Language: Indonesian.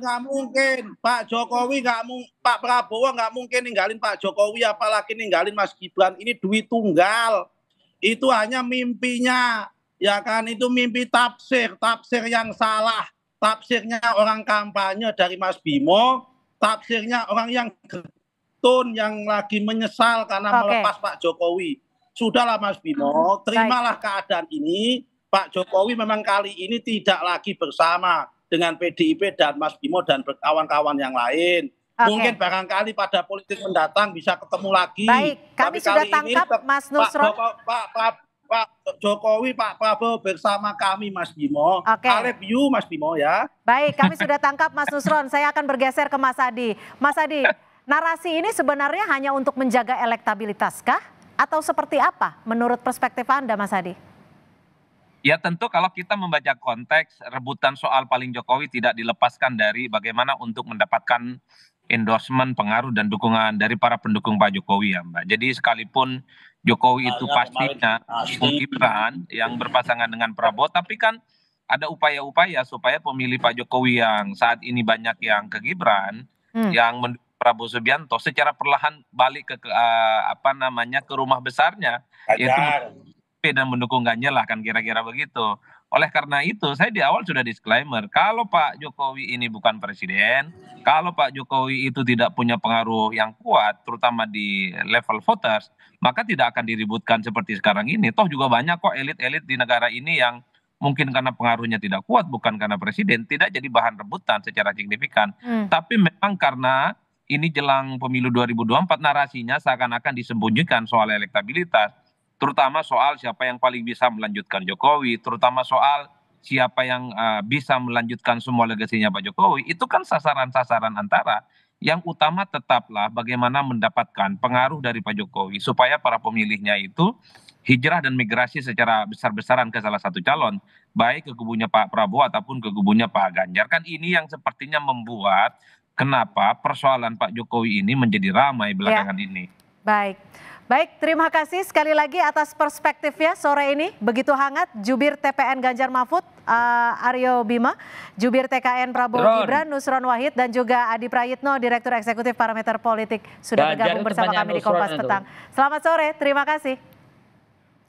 nggak mungkin Pak Jokowi nggak mung Pak Prabowo nggak mungkin ninggalin Pak Jokowi apalagi ninggalin Mas Gibran ini duit tunggal itu hanya mimpinya ya kan itu mimpi tafsir tafsir yang salah tafsirnya orang kampanye dari Mas Bimo tafsirnya orang yang getun yang lagi menyesal karena okay. melepas Pak Jokowi sudahlah Mas Bimo ah, terimalah keadaan ini Pak Jokowi memang kali ini tidak lagi bersama dengan PDIP dan Mas Bimo dan kawan-kawan yang lain. Okay. Mungkin barangkali pada politik mendatang bisa ketemu lagi. Baik, kami Tapi sudah kali tangkap ini, Mas Nusron. Pak, Pak, Pak, Pak, Pak Jokowi, Pak Prabowo bersama kami Mas Bimo. Oke. Okay. I love you Mas Bimo ya. Baik, kami sudah tangkap Mas Nusron. Saya akan bergeser ke Mas Adi. Mas Adi, narasi ini sebenarnya hanya untuk menjaga elektabilitas kah? Atau seperti apa menurut perspektif Anda Mas Adi? Ya tentu kalau kita membaca konteks rebutan soal paling Jokowi tidak dilepaskan dari bagaimana untuk mendapatkan endorsement, pengaruh dan dukungan dari para pendukung Pak Jokowi ya Mbak. Jadi sekalipun Jokowi itu pastinya Gibran yang berpasangan dengan Prabowo, tapi kan ada upaya-upaya supaya pemilih Pak Jokowi yang saat ini banyak yang ke Gibran, hmm. yang Prabowo Subianto secara perlahan balik ke, ke uh, apa namanya ke rumah besarnya Ajar. yaitu dan mendukung ganjar lah kan kira-kira begitu. Oleh karena itu saya di awal sudah disclaimer kalau Pak Jokowi ini bukan presiden, kalau Pak Jokowi itu tidak punya pengaruh yang kuat terutama di level voters, maka tidak akan diributkan seperti sekarang ini. Toh juga banyak kok elit-elit di negara ini yang mungkin karena pengaruhnya tidak kuat bukan karena presiden tidak jadi bahan rebutan secara signifikan. Hmm. Tapi memang karena ini jelang pemilu 2024 narasinya seakan-akan disembunyikan soal elektabilitas terutama soal siapa yang paling bisa melanjutkan Jokowi, terutama soal siapa yang uh, bisa melanjutkan semua legasinya Pak Jokowi, itu kan sasaran-sasaran antara. Yang utama tetaplah bagaimana mendapatkan pengaruh dari Pak Jokowi supaya para pemilihnya itu hijrah dan migrasi secara besar-besaran ke salah satu calon, baik ke kubunya Pak Prabowo ataupun ke kubunya Pak Ganjar. Kan ini yang sepertinya membuat kenapa persoalan Pak Jokowi ini menjadi ramai belakangan ya. ini. Baik. Baik, terima kasih sekali lagi atas perspektifnya sore ini begitu hangat jubir TPN Ganjar Mahfud uh, Aryo Bima, jubir TKN Prabowo Ron. Gibran Nusron Wahid dan juga Adi Prayitno Direktur Eksekutif Parameter Politik sudah bergabung bersama kami di Kompas Petang. Selamat sore, terima kasih.